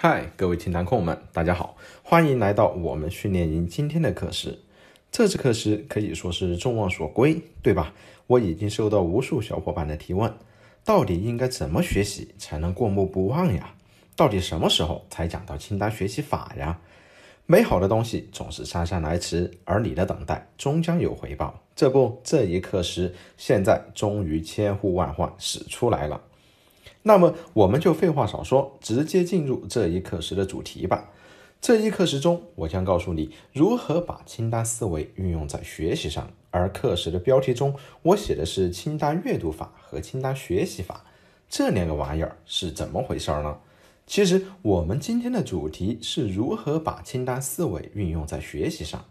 嗨，各位清单控们，大家好，欢迎来到我们训练营今天的课时。这次课时可以说是众望所归，对吧？我已经收到无数小伙伴的提问，到底应该怎么学习才能过目不忘呀？到底什么时候才讲到清单学习法呀？美好的东西总是姗姗来迟，而你的等待终将有回报。这不，这一课时现在终于千呼万唤始出来了。那么我们就废话少说，直接进入这一课时的主题吧。这一课时中，我将告诉你如何把清单思维运用在学习上。而课时的标题中，我写的是清单阅读法和清单学习法，这两个玩意儿是怎么回事呢？其实我们今天的主题是如何把清单思维运用在学习上，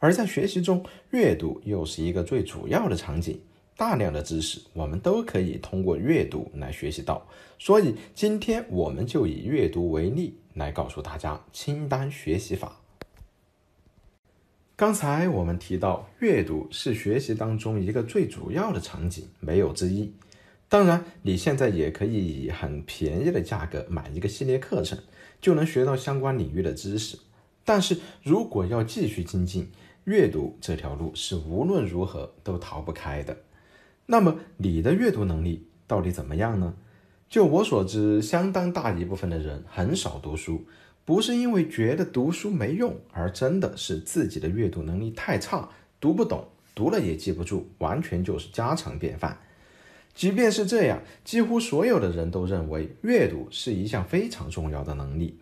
而在学习中，阅读又是一个最主要的场景。大量的知识，我们都可以通过阅读来学习到，所以今天我们就以阅读为例来告诉大家清单学习法。刚才我们提到，阅读是学习当中一个最主要的场景，没有之一。当然，你现在也可以以很便宜的价格买一个系列课程，就能学到相关领域的知识。但是如果要继续精进，阅读这条路是无论如何都逃不开的。那么你的阅读能力到底怎么样呢？就我所知，相当大一部分的人很少读书，不是因为觉得读书没用，而真的是自己的阅读能力太差，读不懂，读了也记不住，完全就是家常便饭。即便是这样，几乎所有的人都认为阅读是一项非常重要的能力。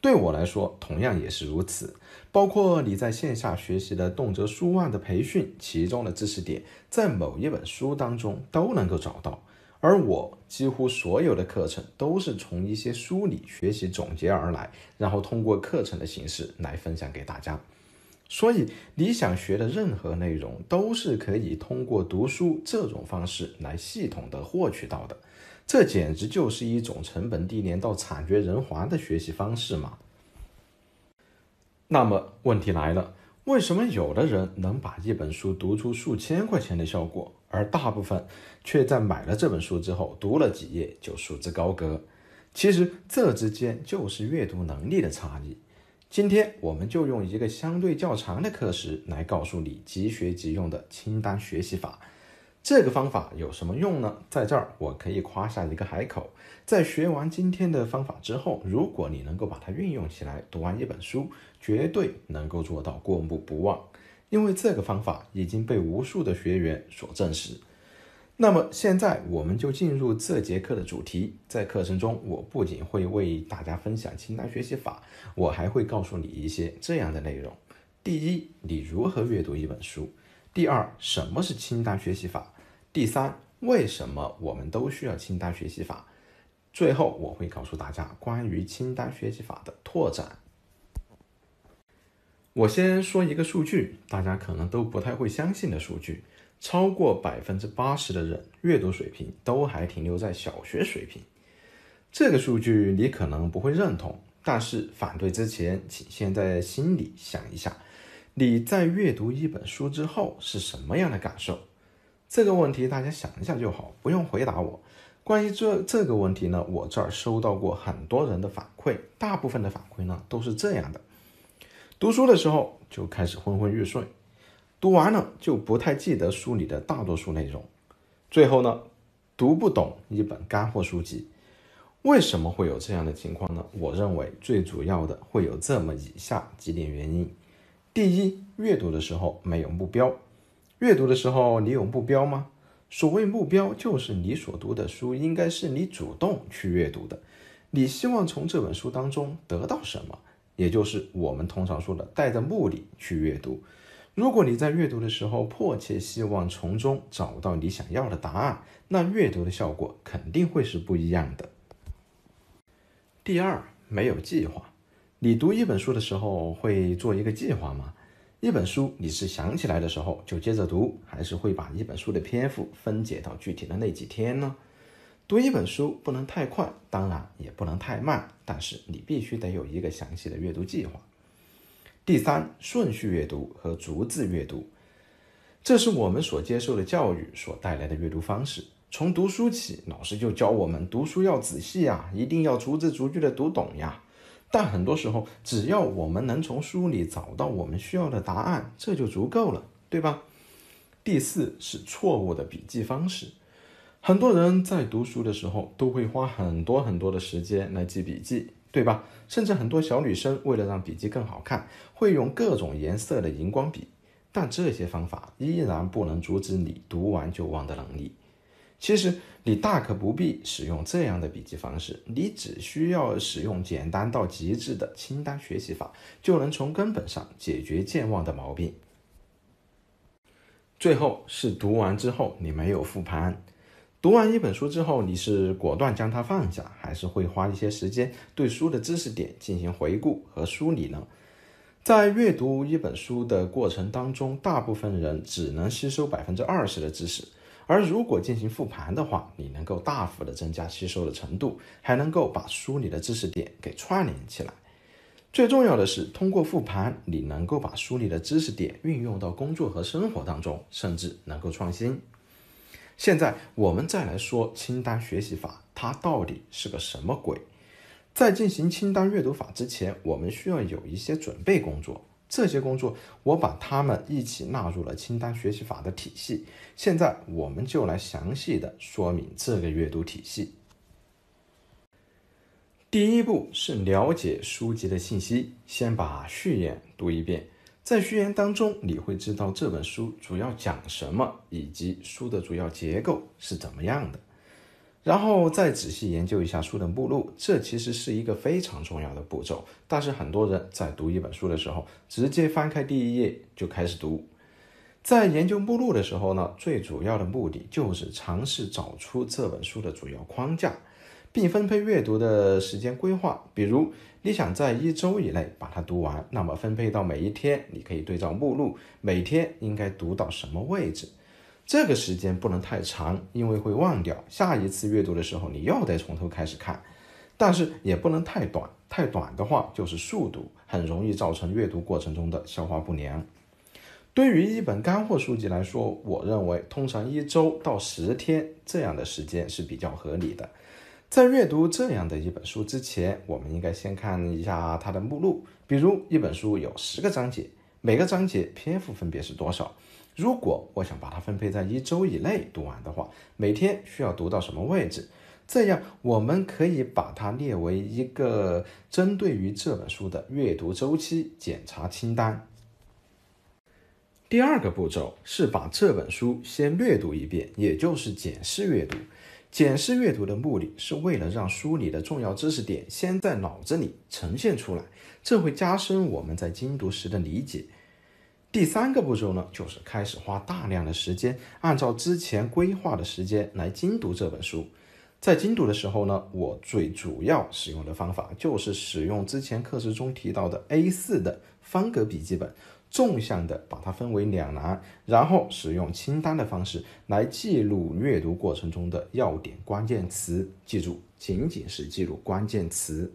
对我来说，同样也是如此。包括你在线下学习的动辄数万的培训，其中的知识点在某一本书当中都能够找到。而我几乎所有的课程都是从一些书里学习总结而来，然后通过课程的形式来分享给大家。所以你想学的任何内容都是可以通过读书这种方式来系统的获取到的。这简直就是一种成本低廉到惨绝人寰的学习方式嘛！那么问题来了，为什么有的人能把一本书读出数千块钱的效果，而大部分却在买了这本书之后读了几页就束之高阁？其实这之间就是阅读能力的差异。今天我们就用一个相对较长的课时来告诉你即学即用的清单学习法。这个方法有什么用呢？在这儿我可以夸下一个海口，在学完今天的方法之后，如果你能够把它运用起来，读完一本书，绝对能够做到过目不忘，因为这个方法已经被无数的学员所证实。那么现在我们就进入这节课的主题，在课程中，我不仅会为大家分享清单学习法，我还会告诉你一些这样的内容：第一，你如何阅读一本书；第二，什么是清单学习法。第三，为什么我们都需要清单学习法？最后，我会告诉大家关于清单学习法的拓展。我先说一个数据，大家可能都不太会相信的数据：超过百分之八十的人阅读水平都还停留在小学水平。这个数据你可能不会认同，但是反对之前，请先在心里想一下，你在阅读一本书之后是什么样的感受？这个问题大家想一下就好，不用回答我。关于这这个问题呢，我这儿收到过很多人的反馈，大部分的反馈呢都是这样的：读书的时候就开始昏昏欲睡，读完了就不太记得书里的大多数内容，最后呢读不懂一本干货书籍。为什么会有这样的情况呢？我认为最主要的会有这么以下几点原因：第一，阅读的时候没有目标。阅读的时候，你有目标吗？所谓目标，就是你所读的书应该是你主动去阅读的。你希望从这本书当中得到什么？也就是我们通常说的带着目的去阅读。如果你在阅读的时候迫切希望从中找到你想要的答案，那阅读的效果肯定会是不一样的。第二，没有计划。你读一本书的时候会做一个计划吗？一本书，你是想起来的时候就接着读，还是会把一本书的篇幅分解到具体的那几天呢？读一本书不能太快，当然也不能太慢，但是你必须得有一个详细的阅读计划。第三，顺序阅读和逐字阅读，这是我们所接受的教育所带来的阅读方式。从读书起，老师就教我们读书要仔细呀，一定要逐字逐句的读懂呀。但很多时候，只要我们能从书里找到我们需要的答案，这就足够了，对吧？第四是错误的笔记方式。很多人在读书的时候都会花很多很多的时间来记笔记，对吧？甚至很多小女生为了让笔记更好看，会用各种颜色的荧光笔。但这些方法依然不能阻止你读完就忘的能力。其实你大可不必使用这样的笔记方式，你只需要使用简单到极致的清单学习法，就能从根本上解决健忘的毛病。最后是读完之后你没有复盘，读完一本书之后，你是果断将它放下，还是会花一些时间对书的知识点进行回顾和梳理呢？在阅读一本书的过程当中，大部分人只能吸收百分之二十的知识。而如果进行复盘的话，你能够大幅的增加吸收的程度，还能够把书里的知识点给串联起来。最重要的是，通过复盘，你能够把书里的知识点运用到工作和生活当中，甚至能够创新。现在我们再来说清单学习法，它到底是个什么鬼？在进行清单阅读法之前，我们需要有一些准备工作。这些工作，我把它们一起纳入了清单学习法的体系。现在，我们就来详细的说明这个阅读体系。第一步是了解书籍的信息，先把序言读一遍。在序言当中，你会知道这本书主要讲什么，以及书的主要结构是怎么样的。然后再仔细研究一下书的目录，这其实是一个非常重要的步骤。但是很多人在读一本书的时候，直接翻开第一页就开始读。在研究目录的时候呢，最主要的目的就是尝试找出这本书的主要框架，并分配阅读的时间规划。比如你想在一周以内把它读完，那么分配到每一天，你可以对照目录，每天应该读到什么位置。这个时间不能太长，因为会忘掉。下一次阅读的时候，你又得从头开始看。但是也不能太短，太短的话就是速读，很容易造成阅读过程中的消化不良。对于一本干货书籍来说，我认为通常一周到十天这样的时间是比较合理的。在阅读这样的一本书之前，我们应该先看一下它的目录，比如一本书有十个章节，每个章节篇幅分别是多少。如果我想把它分配在一周以内读完的话，每天需要读到什么位置？这样我们可以把它列为一个针对于这本书的阅读周期检查清单。第二个步骤是把这本书先略读一遍，也就是检视阅读。检视阅读的目的是为了让书里的重要知识点先在脑子里呈现出来，这会加深我们在精读时的理解。第三个步骤呢，就是开始花大量的时间，按照之前规划的时间来精读这本书。在精读的时候呢，我最主要使用的方法就是使用之前课时中提到的 A4 的方格笔记本，纵向的把它分为两栏，然后使用清单的方式来记录阅读过程中的要点、关键词。记住，仅仅是记录关键词。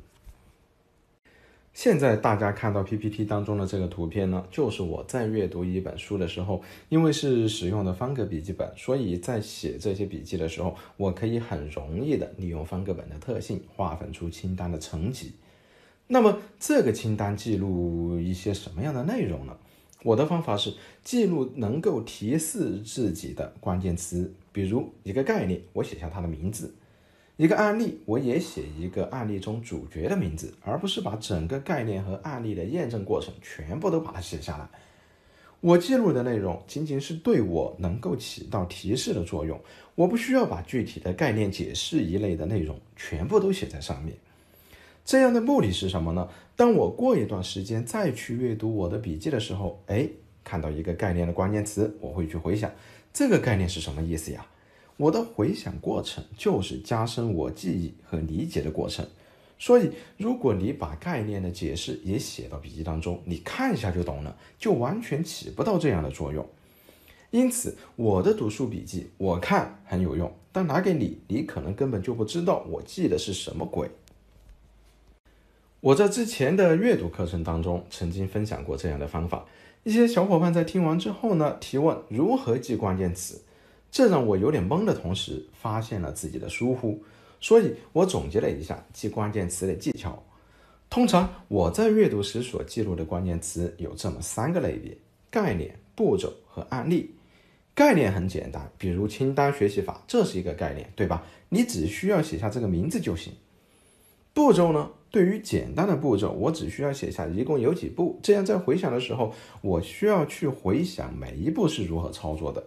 现在大家看到 PPT 当中的这个图片呢，就是我在阅读一本书的时候，因为是使用的方格笔记本，所以在写这些笔记的时候，我可以很容易的利用方格本的特性，划分出清单的层级。那么这个清单记录一些什么样的内容呢？我的方法是记录能够提示自己的关键词，比如一个概念，我写下它的名字。一个案例，我也写一个案例中主角的名字，而不是把整个概念和案例的验证过程全部都把它写下来。我记录的内容仅仅是对我能够起到提示的作用，我不需要把具体的概念解释一类的内容全部都写在上面。这样的目的是什么呢？当我过一段时间再去阅读我的笔记的时候，哎，看到一个概念的关键词，我会去回想这个概念是什么意思呀。我的回想过程就是加深我记忆和理解的过程，所以如果你把概念的解释也写到笔记当中，你看一下就懂了，就完全起不到这样的作用。因此，我的读书笔记我看很有用，但拿给你，你可能根本就不知道我记的是什么鬼。我在之前的阅读课程当中曾经分享过这样的方法，一些小伙伴在听完之后呢，提问如何记关键词。这让我有点懵的同时，发现了自己的疏忽，所以我总结了一下记关键词的技巧。通常我在阅读时所记录的关键词有这么三个类别：概念、步骤和案例。概念很简单，比如清单学习法，这是一个概念，对吧？你只需要写下这个名字就行。步骤呢？对于简单的步骤，我只需要写下一共有几步，这样在回想的时候，我需要去回想每一步是如何操作的。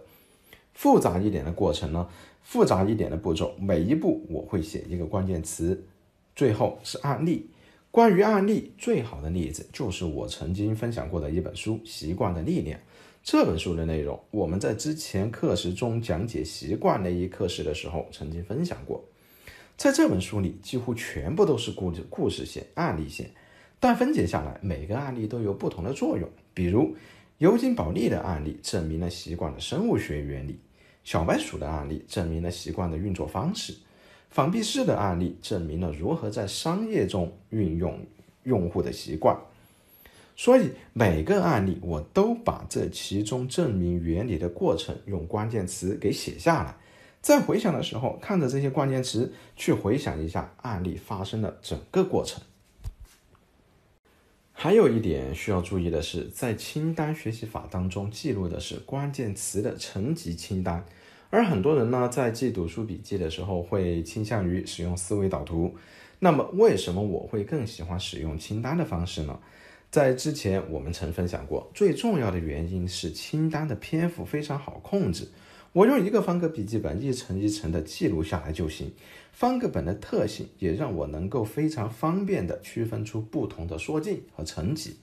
复杂一点的过程呢，复杂一点的步骤，每一步我会写一个关键词，最后是案例。关于案例，最好的例子就是我曾经分享过的一本书《习惯的力量》。这本书的内容，我们在之前课时中讲解习惯那一课时的时候曾经分享过。在这本书里，几乎全部都是故事故事线、案例线，但分解下来，每个案例都有不同的作用。比如，尤金·保利的案例证明了习惯的生物学原理。小白鼠的案例证明了习惯的运作方式，仿币式的案例证明了如何在商业中运用用户的习惯。所以每个案例我都把这其中证明原理的过程用关键词给写下来，在回想的时候看着这些关键词去回想一下案例发生的整个过程。还有一点需要注意的是，在清单学习法当中记录的是关键词的层级清单。而很多人呢，在记读书笔记的时候，会倾向于使用思维导图。那么，为什么我会更喜欢使用清单的方式呢？在之前我们曾分享过，最重要的原因是清单的篇幅非常好控制。我用一个方格笔记本，一层一层的记录下来就行。方格本的特性也让我能够非常方便的区分出不同的缩进和层级。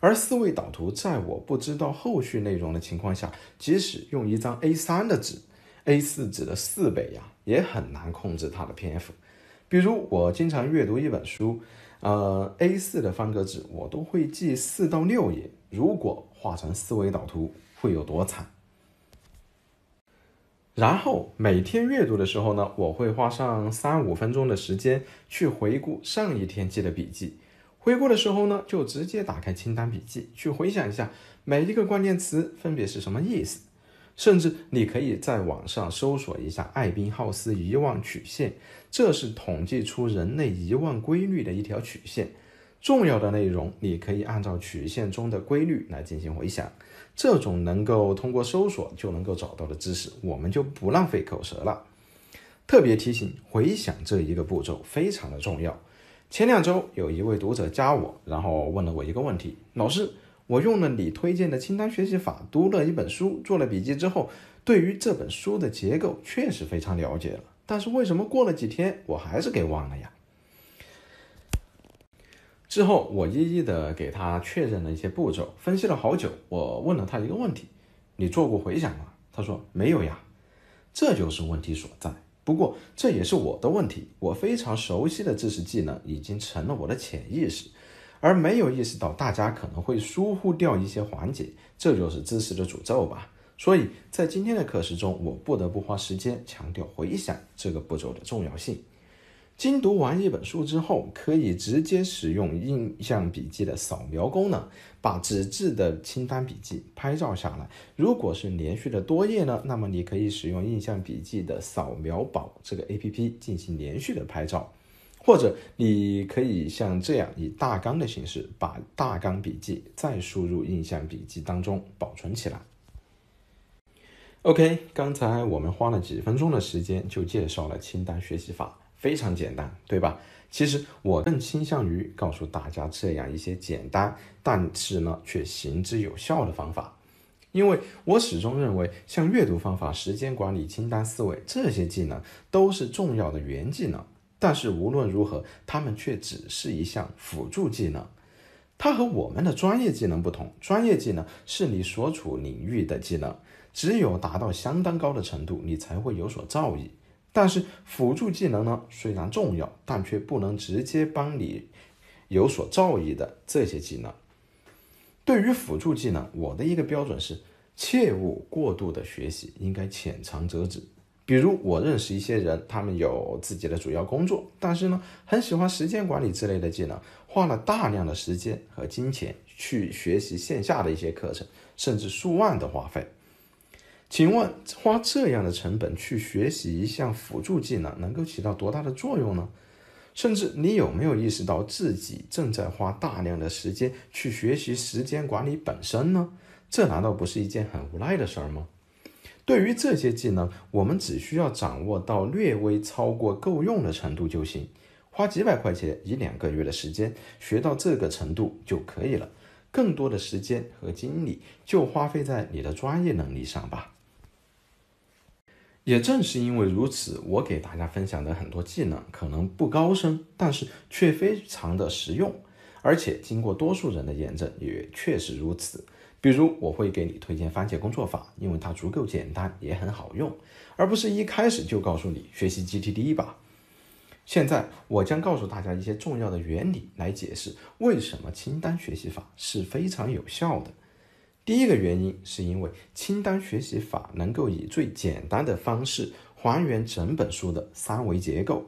而思维导图在我不知道后续内容的情况下，即使用一张 A3 的纸，A4 纸的四倍呀，也很难控制它的篇幅。比如我经常阅读一本书，呃，A4 的方格纸我都会记四到六页，如果画成思维导图会有多惨。然后每天阅读的时候呢，我会花上三五分钟的时间去回顾上一天记的笔记。回顾的时候呢，就直接打开清单笔记去回想一下每一个关键词分别是什么意思，甚至你可以在网上搜索一下艾宾浩斯遗忘曲线，这是统计出人类遗忘规律的一条曲线。重要的内容你可以按照曲线中的规律来进行回想。这种能够通过搜索就能够找到的知识，我们就不浪费口舌了。特别提醒，回想这一个步骤非常的重要。前两周，有一位读者加我，然后问了我一个问题：“老师，我用了你推荐的清单学习法，读了一本书，做了笔记之后，对于这本书的结构确实非常了解了。但是为什么过了几天，我还是给忘了呀？”之后，我一一的给他确认了一些步骤，分析了好久。我问了他一个问题：“你做过回想吗？”他说：“没有呀。”这就是问题所在。不过，这也是我的问题。我非常熟悉的知识技能已经成了我的潜意识，而没有意识到大家可能会疏忽掉一些环节。这就是知识的诅咒吧。所以在今天的课时中，我不得不花时间强调回想这个步骤的重要性。精读完一本书之后，可以直接使用印象笔记的扫描功能，把纸质的清单笔记拍照下来。如果是连续的多页呢，那么你可以使用印象笔记的扫描宝这个 APP 进行连续的拍照，或者你可以像这样以大纲的形式把大纲笔记再输入印象笔记当中保存起来。OK，刚才我们花了几分钟的时间就介绍了清单学习法。非常简单，对吧？其实我更倾向于告诉大家这样一些简单，但是呢却行之有效的方法，因为我始终认为，像阅读方法、时间管理、清单思维这些技能都是重要的原技能，但是无论如何，它们却只是一项辅助技能。它和我们的专业技能不同，专业技能是你所处领域的技能，只有达到相当高的程度，你才会有所造诣。但是辅助技能呢，虽然重要，但却不能直接帮你有所造诣的这些技能。对于辅助技能，我的一个标准是，切勿过度的学习，应该浅尝辄止。比如我认识一些人，他们有自己的主要工作，但是呢，很喜欢时间管理之类的技能，花了大量的时间和金钱去学习线下的一些课程，甚至数万的花费。请问花这样的成本去学习一项辅助技能，能够起到多大的作用呢？甚至你有没有意识到自己正在花大量的时间去学习时间管理本身呢？这难道不是一件很无奈的事儿吗？对于这些技能，我们只需要掌握到略微超过够用的程度就行，花几百块钱一两个月的时间学到这个程度就可以了。更多的时间和精力就花费在你的专业能力上吧。也正是因为如此，我给大家分享的很多技能可能不高深，但是却非常的实用，而且经过多数人的验证也确实如此。比如，我会给你推荐番茄工作法，因为它足够简单，也很好用，而不是一开始就告诉你学习 GTD 吧。现在，我将告诉大家一些重要的原理，来解释为什么清单学习法是非常有效的。第一个原因是因为清单学习法能够以最简单的方式还原整本书的三维结构。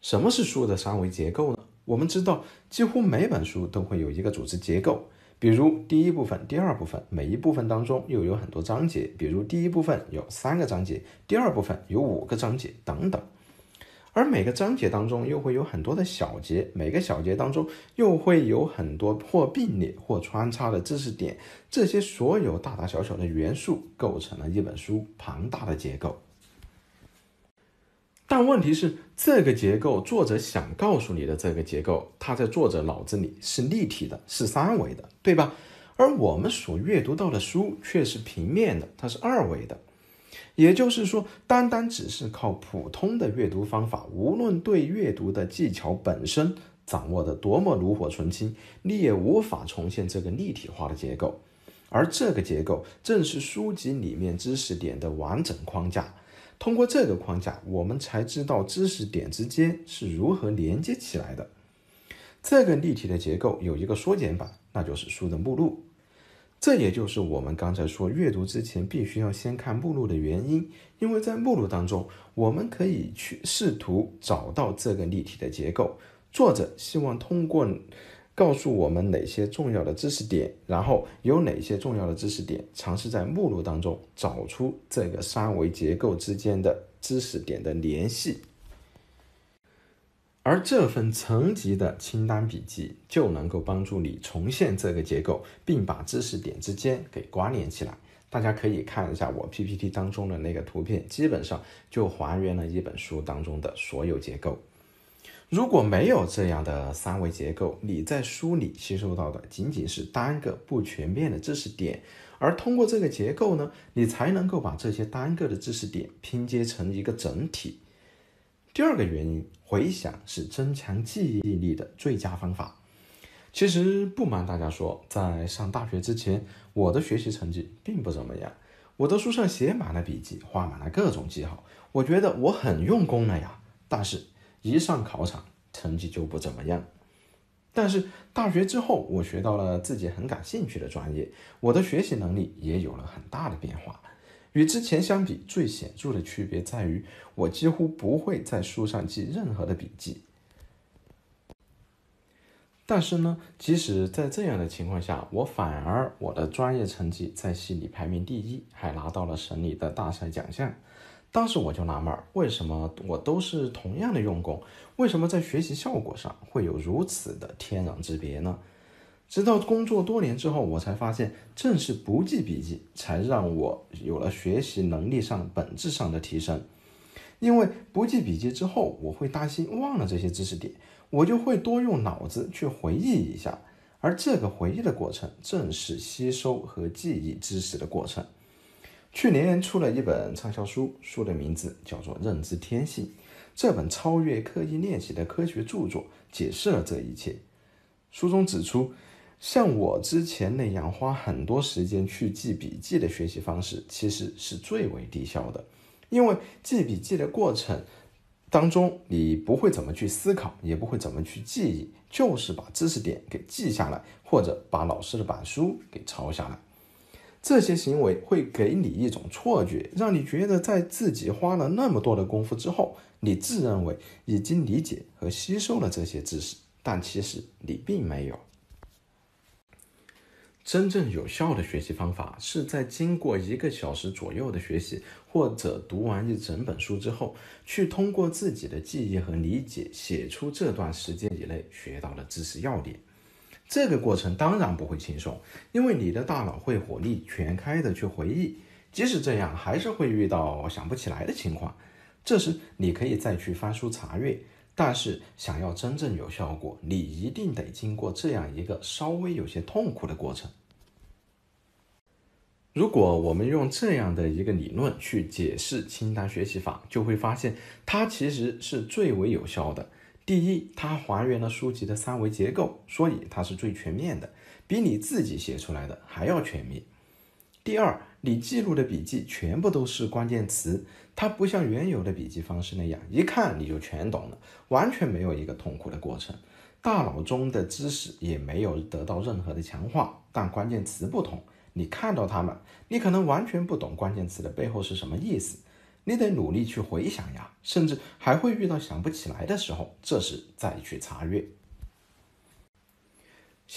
什么是书的三维结构呢？我们知道，几乎每本书都会有一个组织结构，比如第一部分、第二部分，每一部分当中又有很多章节，比如第一部分有三个章节，第二部分有五个章节，等等。而每个章节当中又会有很多的小节，每个小节当中又会有很多或并列或穿插的知识点，这些所有大大小小的元素构成了一本书庞大的结构。但问题是，这个结构作者想告诉你的这个结构，它在作者脑子里是立体的，是三维的，对吧？而我们所阅读到的书却是平面的，它是二维的。也就是说，单单只是靠普通的阅读方法，无论对阅读的技巧本身掌握的多么炉火纯青，你也无法重现这个立体化的结构。而这个结构正是书籍里面知识点的完整框架。通过这个框架，我们才知道知识点之间是如何连接起来的。这个立体的结构有一个缩减版，那就是书的目录。这也就是我们刚才说阅读之前必须要先看目录的原因，因为在目录当中，我们可以去试图找到这个立体的结构。作者希望通过告诉我们哪些重要的知识点，然后有哪些重要的知识点，尝试在目录当中找出这个三维结构之间的知识点的联系。而这份层级的清单笔记就能够帮助你重现这个结构，并把知识点之间给关联起来。大家可以看一下我 PPT 当中的那个图片，基本上就还原了一本书当中的所有结构。如果没有这样的三维结构，你在书里吸收到的仅仅是单个不全面的知识点，而通过这个结构呢，你才能够把这些单个的知识点拼接成一个整体。第二个原因，回想是增强记忆力的最佳方法。其实不瞒大家说，在上大学之前，我的学习成绩并不怎么样。我的书上写满了笔记，画满了各种记号，我觉得我很用功了呀。但是，一上考场，成绩就不怎么样。但是大学之后，我学到了自己很感兴趣的专业，我的学习能力也有了很大的变化。与之前相比，最显著的区别在于，我几乎不会在书上记任何的笔记。但是呢，即使在这样的情况下，我反而我的专业成绩在系里排名第一，还拿到了省里的大赛奖项。当时我就纳闷儿，为什么我都是同样的用功，为什么在学习效果上会有如此的天壤之别呢？直到工作多年之后，我才发现，正是不记笔记，才让我有了学习能力上本质上的提升。因为不记笔记之后，我会担心忘了这些知识点，我就会多用脑子去回忆一下，而这个回忆的过程，正是吸收和记忆知识的过程。去年出了一本畅销书，书的名字叫做《认知天性》，这本超越刻意练习的科学著作解释了这一切。书中指出。像我之前那样花很多时间去记笔记的学习方式，其实是最为低效的。因为记笔记的过程当中，你不会怎么去思考，也不会怎么去记忆，就是把知识点给记下来，或者把老师的板书给抄下来。这些行为会给你一种错觉，让你觉得在自己花了那么多的功夫之后，你自认为已经理解和吸收了这些知识，但其实你并没有。真正有效的学习方法，是在经过一个小时左右的学习，或者读完一整本书之后，去通过自己的记忆和理解，写出这段时间以内学到的知识要点。这个过程当然不会轻松，因为你的大脑会火力全开地去回忆，即使这样，还是会遇到想不起来的情况。这时，你可以再去翻书查阅。但是，想要真正有效果，你一定得经过这样一个稍微有些痛苦的过程。如果我们用这样的一个理论去解释清单学习法，就会发现它其实是最为有效的。第一，它还原了书籍的三维结构，所以它是最全面的，比你自己写出来的还要全面。第二，你记录的笔记全部都是关键词，它不像原有的笔记方式那样，一看你就全懂了，完全没有一个痛苦的过程，大脑中的知识也没有得到任何的强化。但关键词不同，你看到它们，你可能完全不懂关键词的背后是什么意思，你得努力去回想呀，甚至还会遇到想不起来的时候，这时再去查阅。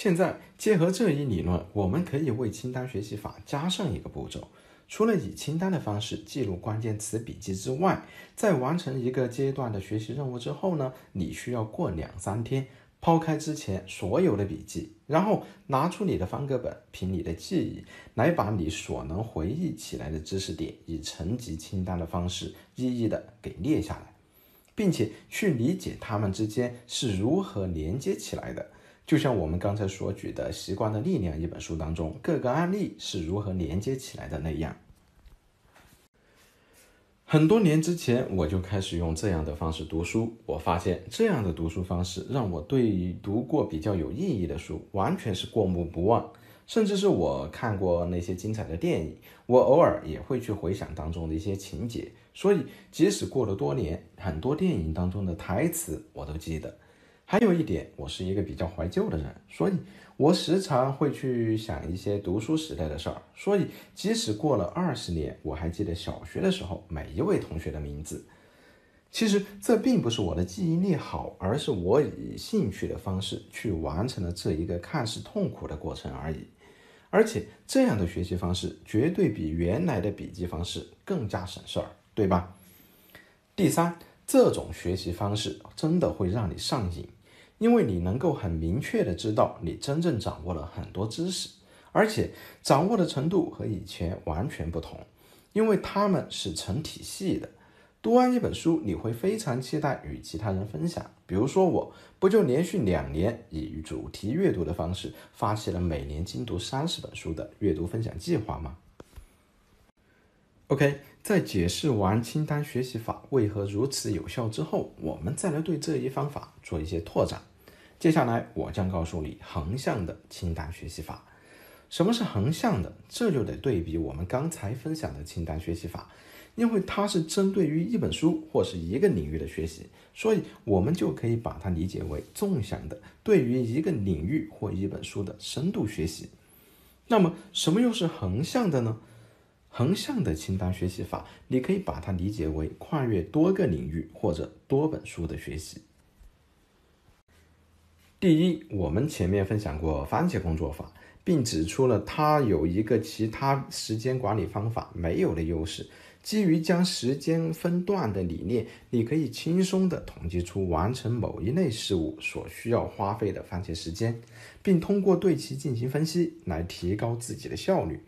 现在结合这一理论，我们可以为清单学习法加上一个步骤：除了以清单的方式记录关键词笔记之外，在完成一个阶段的学习任务之后呢，你需要过两三天，抛开之前所有的笔记，然后拿出你的方格本，凭你的记忆来把你所能回忆起来的知识点，以层级清单的方式一一的给列下来，并且去理解它们之间是如何连接起来的。就像我们刚才所举的《习惯的力量》一本书当中各个案例是如何连接起来的那样，很多年之前我就开始用这样的方式读书。我发现这样的读书方式让我对于读过比较有意义的书完全是过目不忘，甚至是我看过那些精彩的电影，我偶尔也会去回想当中的一些情节。所以，即使过了多年，很多电影当中的台词我都记得。还有一点，我是一个比较怀旧的人，所以我时常会去想一些读书时代的事儿。所以即使过了二十年，我还记得小学的时候每一位同学的名字。其实这并不是我的记忆力好，而是我以兴趣的方式去完成了这一个看似痛苦的过程而已。而且这样的学习方式绝对比原来的笔记方式更加省事儿，对吧？第三，这种学习方式真的会让你上瘾。因为你能够很明确的知道，你真正掌握了很多知识，而且掌握的程度和以前完全不同，因为他们是成体系的。读完一本书，你会非常期待与其他人分享。比如说，我不就连续两年以主题阅读的方式，发起了每年精读三十本书的阅读分享计划吗？OK。在解释完清单学习法为何如此有效之后，我们再来对这一方法做一些拓展。接下来，我将告诉你横向的清单学习法。什么是横向的？这就得对比我们刚才分享的清单学习法，因为它是针对于一本书或是一个领域的学习，所以我们就可以把它理解为纵向的，对于一个领域或一本书的深度学习。那么，什么又是横向的呢？横向的清单学习法，你可以把它理解为跨越多个领域或者多本书的学习。第一，我们前面分享过番茄工作法，并指出了它有一个其他时间管理方法没有的优势。基于将时间分段的理念，你可以轻松的统计出完成某一类事物所需要花费的番茄时间，并通过对其进行分析来提高自己的效率。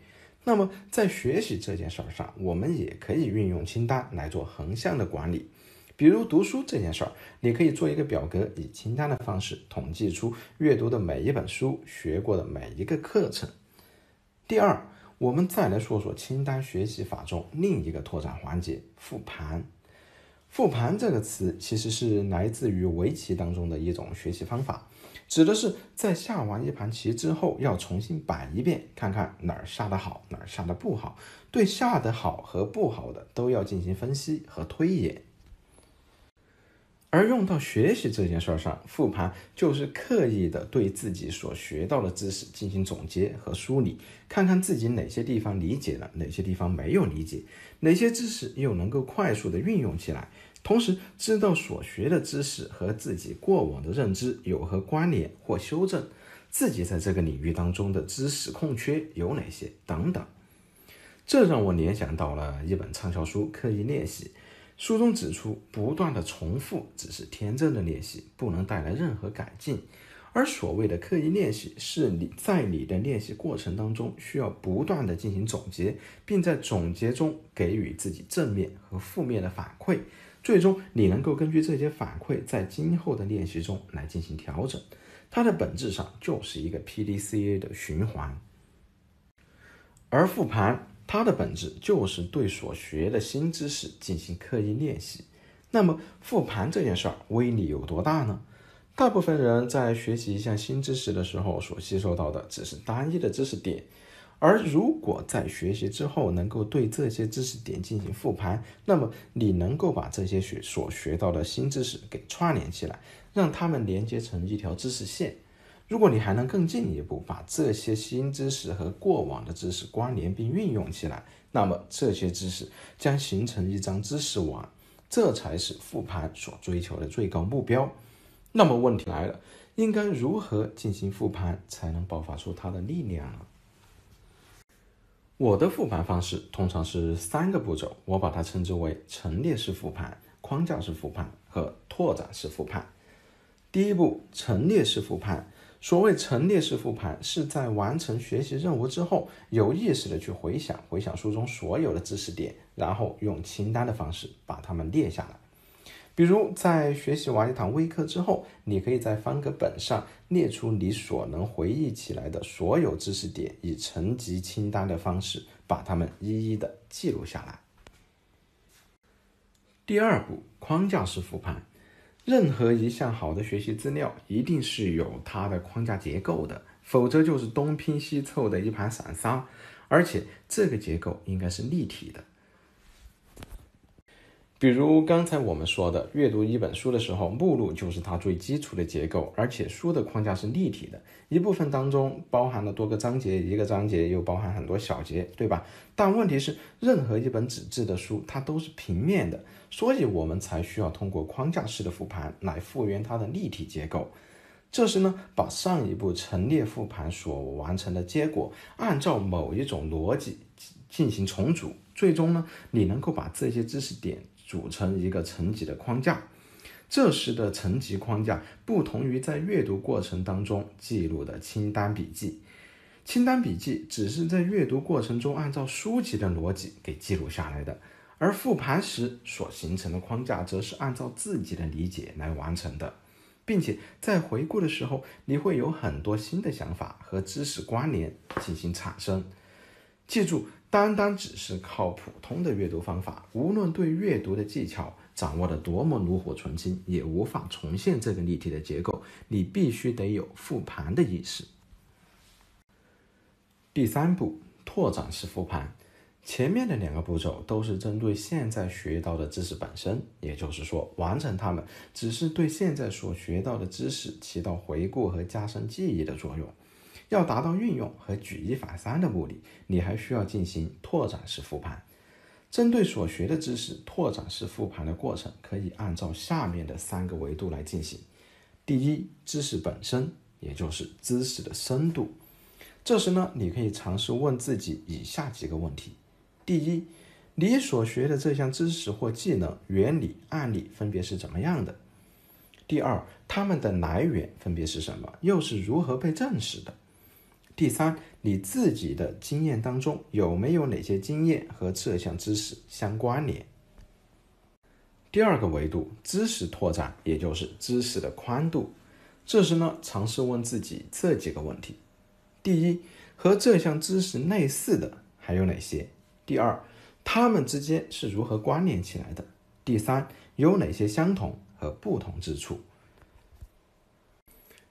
那么，在学习这件事儿上，我们也可以运用清单来做横向的管理。比如读书这件事儿，你可以做一个表格，以清单的方式统计出阅读的每一本书、学过的每一个课程。第二，我们再来说说清单学习法中另一个拓展环节——复盘。复盘这个词其实是来自于围棋当中的一种学习方法。指的是在下完一盘棋之后，要重新摆一遍，看看哪儿下的好，哪儿下的不好，对下的好和不好的都要进行分析和推演。而用到学习这件事儿上，复盘就是刻意的对自己所学到的知识进行总结和梳理，看看自己哪些地方理解了，哪些地方没有理解，哪些知识又能够快速的运用起来。同时知道所学的知识和自己过往的认知有何关联或修正，自己在这个领域当中的知识空缺有哪些等等。这让我联想到了一本畅销书《刻意练习》，书中指出，不断的重复只是天真的练习，不能带来任何改进。而所谓的刻意练习，是你在你的练习过程当中需要不断的进行总结，并在总结中给予自己正面和负面的反馈。最终，你能够根据这些反馈，在今后的练习中来进行调整。它的本质上就是一个 P D C A 的循环。而复盘，它的本质就是对所学的新知识进行刻意练习。那么，复盘这件事儿威力有多大呢？大部分人在学习一项新知识的时候，所吸收到的只是单一的知识点。而如果在学习之后能够对这些知识点进行复盘，那么你能够把这些学所学到的新知识给串联起来，让它们连接成一条知识线。如果你还能更进一步把这些新知识和过往的知识关联并运用起来，那么这些知识将形成一张知识网，这才是复盘所追求的最高目标。那么问题来了，应该如何进行复盘才能爆发出它的力量？呢？我的复盘方式通常是三个步骤，我把它称之为陈列式复盘、框架式复盘和拓展式复盘。第一步，陈列式复盘。所谓陈列式复盘，是在完成学习任务之后，有意识的去回想，回想书中所有的知识点，然后用清单的方式把它们列下来。比如，在学习完一堂微课之后，你可以在方格本上列出你所能回忆起来的所有知识点，以层级清单的方式把它们一一的记录下来。第二步，框架式复盘。任何一项好的学习资料一定是有它的框架结构的，否则就是东拼西凑的一盘散沙，而且这个结构应该是立体的。比如刚才我们说的，阅读一本书的时候，目录就是它最基础的结构，而且书的框架是立体的，一部分当中包含了多个章节，一个章节又包含很多小节，对吧？但问题是，任何一本纸质的书它都是平面的，所以我们才需要通过框架式的复盘来复原它的立体结构。这时呢，把上一步陈列复盘所完成的结果，按照某一种逻辑进行重组，最终呢，你能够把这些知识点。组成一个层级的框架，这时的层级框架不同于在阅读过程当中记录的清单笔记。清单笔记只是在阅读过程中按照书籍的逻辑给记录下来的，而复盘时所形成的框架则是按照自己的理解来完成的，并且在回顾的时候，你会有很多新的想法和知识关联进行产生。记住。单单只是靠普通的阅读方法，无论对阅读的技巧掌握的多么炉火纯青，也无法重现这个例题的结构。你必须得有复盘的意识。第三步，拓展式复盘。前面的两个步骤都是针对现在学到的知识本身，也就是说，完成它们只是对现在所学到的知识起到回顾和加深记忆的作用。要达到运用和举一反三的目的，你还需要进行拓展式复盘。针对所学的知识，拓展式复盘的过程可以按照下面的三个维度来进行。第一，知识本身，也就是知识的深度。这时呢，你可以尝试问自己以下几个问题：第一，你所学的这项知识或技能、原理、案例分别是怎么样的？第二，它们的来源分别是什么？又是如何被证实的？第三，你自己的经验当中有没有哪些经验和这项知识相关联？第二个维度，知识拓展，也就是知识的宽度。这时呢，尝试问自己这几个问题：第一，和这项知识类似的还有哪些？第二，它们之间是如何关联起来的？第三，有哪些相同和不同之处？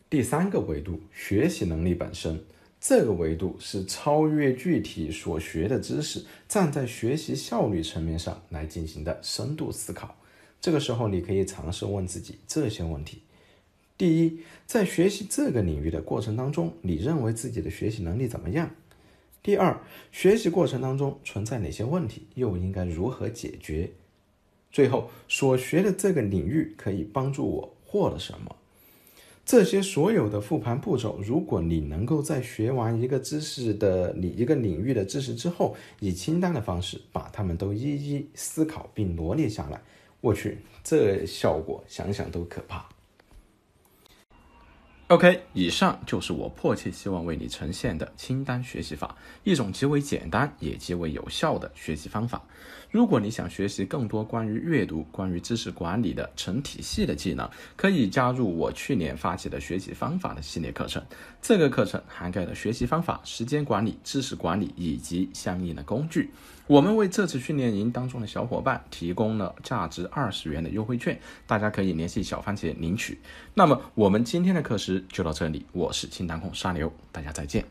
第三个维度，学习能力本身。这个维度是超越具体所学的知识，站在学习效率层面上来进行的深度思考。这个时候，你可以尝试问自己这些问题：第一，在学习这个领域的过程当中，你认为自己的学习能力怎么样？第二，学习过程当中存在哪些问题，又应该如何解决？最后，所学的这个领域可以帮助我获得什么？这些所有的复盘步骤，如果你能够在学完一个知识的你一个领域的知识之后，以清单的方式把它们都一一思考并罗列下来，我去，这效果想想都可怕。OK，以上就是我迫切希望为你呈现的清单学习法，一种极为简单也极为有效的学习方法。如果你想学习更多关于阅读、关于知识管理的成体系的技能，可以加入我去年发起的学习方法的系列课程。这个课程涵盖了学习方法、时间管理、知识管理以及相应的工具。我们为这次训练营当中的小伙伴提供了价值二十元的优惠券，大家可以联系小番茄领取。那么我们今天的课时就到这里，我是清单控沙牛，大家再见。